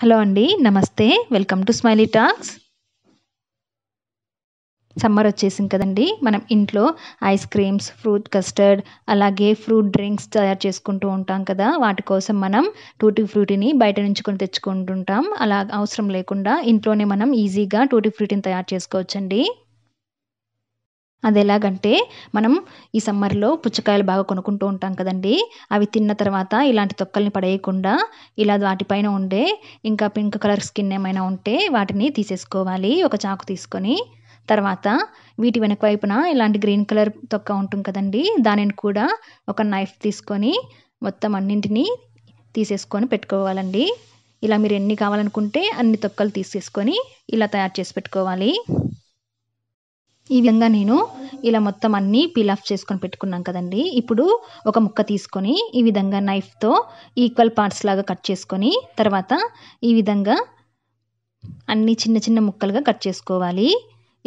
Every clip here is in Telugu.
హలో అండి నమస్తే welcome to Smiley Talks summer వచ్చేసింది కదండి మనం ఇంట్లో ఐస్ క్రీమ్స్ ఫ్రూట్ కస్టర్డ్ అలాగే ఫ్రూట్ డ్రింక్స్ తయారు చేసుకుంటూ ఉంటాం కదా వాటి కోసం మనం టూటీ ఫ్రూటీని బయట నుంచి కొని తెచ్చుకుంటుంటాం అలా అవసరం లేకుండా ఇంట్లోనే మనం ఈజీగా టూటీ ఫ్రూటీని తయారు చేసుకోవచ్చండి అది ఎలాగంటే మనం ఈ సమ్మర్లో పుచ్చకాయలు బాగా కొనుక్కుంటూ ఉంటాం కదండి అవి తిన్న తర్వాత ఇలాంటి తొక్కల్ని పడేయకుండా ఇలా వాటిపైన ఉండే ఇంకా పింక్ కలర్ స్కిన్ ఏమైనా ఉంటే వాటిని తీసేసుకోవాలి ఒక చాకు తీసుకొని తర్వాత వీటి వెనక వైపున ఇలాంటి గ్రీన్ కలర్ తొక్క ఉంటుంది కదండి దానిని కూడా ఒక నైఫ్ తీసుకొని మొత్తం అన్నింటినీ తీసేసుకొని పెట్టుకోవాలండి ఇలా మీరు ఎన్ని కావాలనుకుంటే అన్ని తొక్కలు తీసేసుకొని ఇలా తయారు చేసి పెట్టుకోవాలి ఈ విధంగా నేను ఇలా మొత్తం అన్నీ పీల్ ఆఫ్ చేసుకొని పెట్టుకున్నాం కదండి ఇప్పుడు ఒక ముక్క తీసుకొని ఈ విధంగా నైఫ్తో ఈక్వల్ పార్ట్స్ లాగా కట్ చేసుకొని తర్వాత ఈ విధంగా అన్ని చిన్న చిన్న ముక్కలుగా కట్ చేసుకోవాలి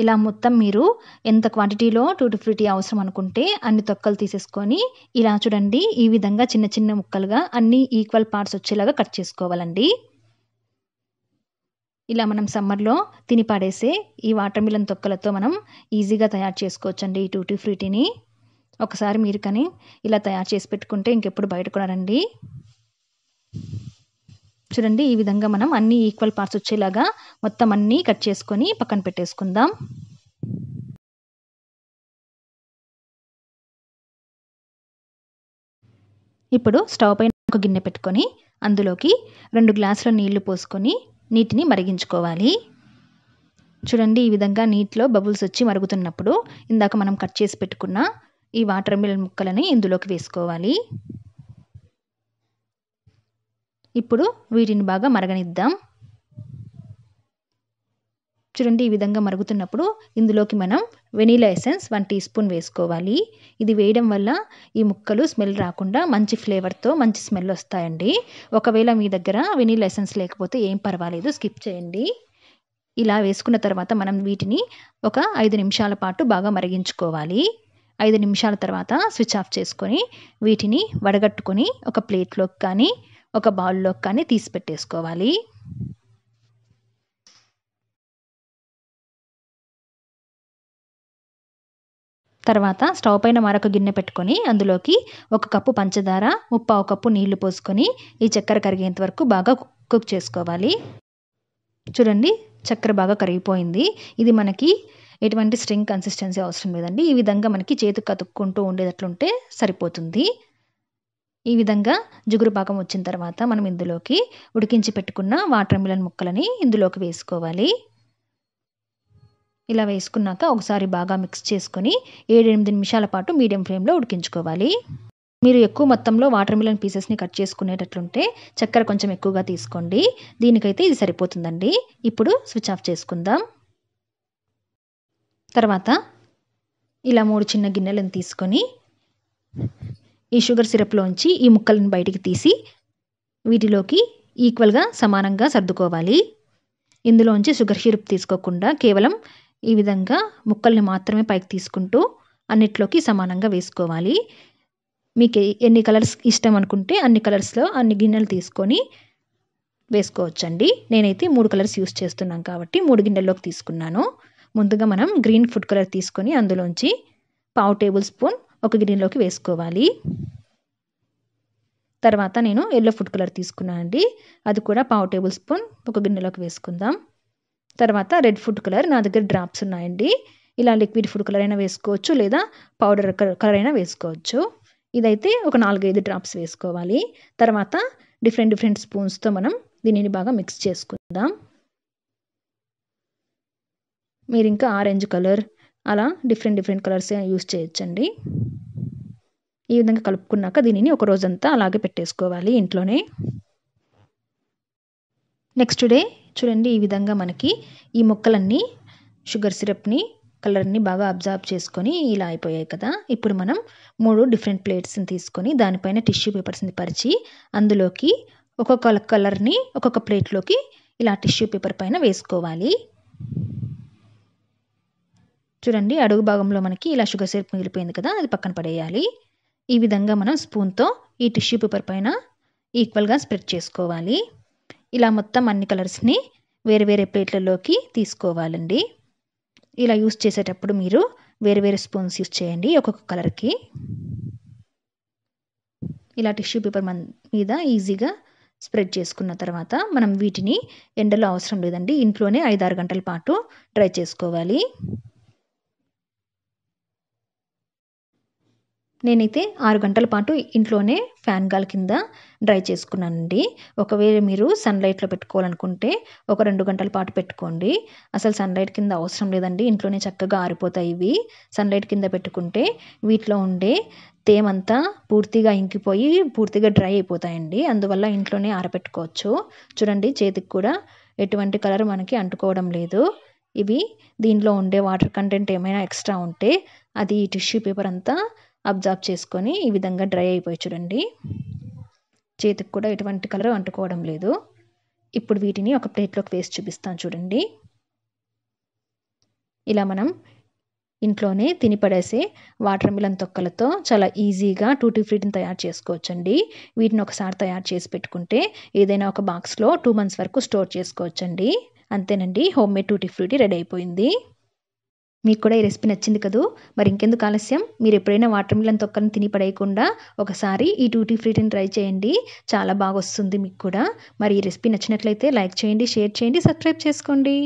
ఇలా మొత్తం మీరు ఎంత క్వాంటిటీలో టూ టు ఫ్రీ అవసరం అనుకుంటే అన్ని తొక్కలు తీసేసుకొని ఇలా చూడండి ఈ విధంగా చిన్న చిన్న ముక్కలుగా అన్ని ఈక్వల్ పార్ట్స్ వచ్చేలాగా కట్ చేసుకోవాలండి ఇలా మనం సమ్మర్లో తిని పాడేసే ఈ వాటర్ మిలన్ తొక్కలతో మనం ఈజీగా తయారు చేసుకోవచ్చండి ఈ టూటీ ఫ్రూటీని ఒకసారి మీరు కానీ ఇలా తయారు చేసి పెట్టుకుంటే ఇంకెప్పుడు బయటకు రండి చూడండి ఈ విధంగా మనం అన్ని ఈక్వల్ పార్ట్స్ వచ్చేలాగా మొత్తం అన్నీ కట్ చేసుకొని పక్కన పెట్టేసుకుందాం ఇప్పుడు స్టవ్ పైన ఒక గిన్నె పెట్టుకొని అందులోకి రెండు గ్లాసుల నీళ్లు పోసుకొని నీటిని మరిగించుకోవాలి చూడండి ఈ విధంగా నీటిలో బబుల్స్ వచ్చి మరుగుతున్నప్పుడు ఇందాక మనం కట్ చేసి పెట్టుకున్న ఈ వాటర్ మిలన్ ముక్కలని ఇందులోకి వేసుకోవాలి ఇప్పుడు వీటిని బాగా మరగనిద్దాం చూడండి ఈ విధంగా మరుగుతున్నప్పుడు ఇందులోకి మనం vanilla essence one teaspoon వేసుకోవాలి ఇది వేయడం వల్ల ఈ ముక్కలు స్మెల్ రాకుండా మంచి ఫ్లేవర్తో మంచి స్మెల్ వస్తాయండి ఒకవేళ మీ దగ్గర వెనీలా ఎసెన్స్ లేకపోతే ఏం పర్వాలేదు స్కిప్ చేయండి ఇలా వేసుకున్న తర్వాత మనం వీటిని ఒక ఐదు నిమిషాల పాటు బాగా మరిగించుకోవాలి ఐదు నిమిషాల తర్వాత స్విచ్ ఆఫ్ చేసుకొని వీటిని వడగట్టుకొని ఒక ప్లేట్లోకి కానీ ఒక బౌల్లోకి కానీ తీసి పెట్టేసుకోవాలి తర్వాత స్టవ్ పైన మరొక గిన్నె పెట్టుకొని అందులోకి ఒక కప్పు పంచదార ముప్పావు కప్పు నీళ్లు పోసుకొని ఈ చక్కెర కరిగేంత వరకు బాగా కుక్ చేసుకోవాలి చూడండి చక్కెర బాగా కరిగిపోయింది ఇది మనకి ఎటువంటి స్ట్రింగ్ కన్సిస్టెన్సీ అవసరం లేదండి ఈ విధంగా మనకి చేతికి కతుక్కుంటూ ఉండేటట్లుంటే సరిపోతుంది ఈ విధంగా జిగురు పాకం వచ్చిన తర్వాత మనం ఇందులోకి ఉడికించి పెట్టుకున్న వాటర్ మిలన్ ముక్కలని ఇందులోకి వేసుకోవాలి ఇలా వేసుకున్నాక ఒకసారి బాగా మిక్స్ చేసుకొని ఏడెనిమిది నిమిషాల పాటు మీడియం ఫ్లేమ్లో ఉడికించుకోవాలి మీరు ఎక్కువ మొత్తంలో వాటర్ మిలన్ పీసెస్ని కట్ చేసుకునేటట్లుంటే చక్కెర కొంచెం ఎక్కువగా తీసుకోండి దీనికైతే ఇది సరిపోతుందండి ఇప్పుడు స్విచ్ ఆఫ్ చేసుకుందాం తర్వాత ఇలా మూడు చిన్న గిన్నెలను తీసుకొని ఈ షుగర్ సిరప్లోంచి ఈ ముక్కలను బయటికి తీసి వీటిలోకి ఈక్వల్గా సమానంగా సర్దుకోవాలి ఇందులోంచి షుగర్ సిరప్ తీసుకోకుండా కేవలం ఈ విధంగా ముక్కల్ని మాత్రమే పైకి తీసుకుంటూ అన్నిట్లోకి సమానంగా వేసుకోవాలి మీకు ఎన్ని కలర్స్ ఇష్టం అనుకుంటే అన్ని కలర్స్లో అన్ని గిన్నెలు తీసుకొని వేసుకోవచ్చండి నేనైతే మూడు కలర్స్ యూస్ చేస్తున్నాను కాబట్టి మూడు గిన్నెల్లోకి తీసుకున్నాను ముందుగా మనం గ్రీన్ ఫుడ్ కలర్ తీసుకొని అందులోంచి పావు టేబుల్ స్పూన్ ఒక గిన్నెలోకి వేసుకోవాలి తర్వాత నేను ఎల్లో ఫుడ్ కలర్ తీసుకున్నానండి అది కూడా పావు టేబుల్ స్పూన్ ఒక గిన్నెలోకి వేసుకుందాం తర్వాత రెడ్ ఫుడ్ కలర్ నా దగ్గర డ్రాప్స్ ఉన్నాయండి ఇలా లిక్విడ్ ఫుడ్ కలర్ అయినా వేసుకోవచ్చు లేదా పౌడర్ కలర్ అయినా వేసుకోవచ్చు ఇదైతే ఒక నాలుగైదు డ్రాప్స్ వేసుకోవాలి తర్వాత డిఫరెంట్ డిఫరెంట్ స్పూన్స్తో మనం దీనిని బాగా మిక్స్ చేసుకుందాం మీరు ఇంకా ఆరెంజ్ కలర్ అలా డిఫరెంట్ డిఫరెంట్ కలర్స్ యూస్ చేయొచ్చండి ఈ విధంగా కలుపుకున్నాక దీనిని ఒక రోజంతా అలాగే పెట్టేసుకోవాలి ఇంట్లోనే నెక్స్ట్ డే చూడండి ఈ విధంగా మనకి ఈ మొక్కలన్నీ షుగర్ సిరప్ని కలర్ని బాగా అబ్జర్వ్ చేసుకొని ఇలా అయిపోయాయి కదా ఇప్పుడు మనం మూడు డిఫరెంట్ ప్లేట్స్ని తీసుకొని దానిపైన టిష్యూ పేపర్స్ని పరిచి అందులోకి ఒక్కొక్క కలర్ని ఒక్కొక్క ప్లేట్లోకి ఇలా టిష్యూ పేపర్ పైన వేసుకోవాలి చూడండి అడుగు భాగంలో మనకి ఇలా షుగర్ సిరప్ మిగిలిపోయింది కదా అది పక్కన పడేయాలి ఈ విధంగా మనం స్పూన్తో ఈ టిష్యూ పేపర్ పైన ఈక్వల్గా స్ప్రెడ్ చేసుకోవాలి ఇలా మొత్తం అన్ని కలర్స్ని వేరే వేరే ప్లేట్లలోకి తీసుకోవాలండి ఇలా యూస్ చేసేటప్పుడు మీరు వేరు వేరే స్పూన్స్ యూస్ చేయండి ఒక్కొక్క కలర్కి ఇలా టిష్యూ పేపర్ మీద ఈజీగా స్ప్రెడ్ చేసుకున్న తర్వాత మనం వీటిని ఎండలో అవసరం లేదండి ఇంట్లోనే ఐదారు గంటల పాటు డ్రై చేసుకోవాలి నేనైతే ఆరు గంటల పాటు ఇంట్లోనే ఫ్యాన్ గాల్ కింద డ్రై చేసుకున్నానండి ఒకవేళ మీరు సన్లైట్లో పెట్టుకోవాలనుకుంటే ఒక రెండు గంటల పాటు పెట్టుకోండి అసలు సన్లైట్ కింద అవసరం లేదండి ఇంట్లోనే చక్కగా ఆరిపోతాయి ఇవి సన్లైట్ కింద పెట్టుకుంటే వీటిలో ఉండే తేమంతా పూర్తిగా ఇంకిపోయి పూర్తిగా డ్రై అయిపోతాయండి అందువల్ల ఇంట్లోనే ఆరపెట్టుకోవచ్చు చూడండి చేతికి కూడా ఎటువంటి కలర్ మనకి అంటుకోవడం లేదు ఇవి దీనిలో ఉండే వాటర్ కంటెంట్ ఏమైనా ఎక్స్ట్రా ఉంటే అది టిష్యూ పేపర్ అంతా అబ్జార్బ్ చేసుకొని ఈ విధంగా డ్రై అయిపోయి చూడండి చేతికి కూడా ఎటువంటి కలర్ అంటుకోవడం లేదు ఇప్పుడు వీటిని ఒక ప్లేట్లోకి వేసి చూపిస్తాను చూడండి ఇలా మనం ఇంట్లోనే తిని పడేసే వాటర్ మిలన్ తొక్కలతో చాలా ఈజీగా టూటీ ఫ్రూట్ని తయారు చేసుకోవచ్చండి వీటిని ఒకసారి తయారు చేసి పెట్టుకుంటే ఏదైనా ఒక బాక్స్లో టూ మంత్స్ వరకు స్టోర్ చేసుకోవచ్చండి అంతేనండి homemade tutti frutti ready అయిపోయింది మీకు కూడా ఈ రెసిపీ నచ్చింది కదూ మరి ఇంకెందుకు ఆలస్యం మీరు ఎప్పుడైనా వాటర్ మిలన్ తొక్కని తిని పడేయకుండా ఒకసారి ఈ టూటీ ఫ్రూటీని ట్రై చేయండి చాలా బాగా వస్తుంది మీకు కూడా మరి ఈ రెసిపీ నచ్చినట్లయితే లైక్ చేయండి షేర్ చేయండి సబ్స్క్రైబ్ చేసుకోండి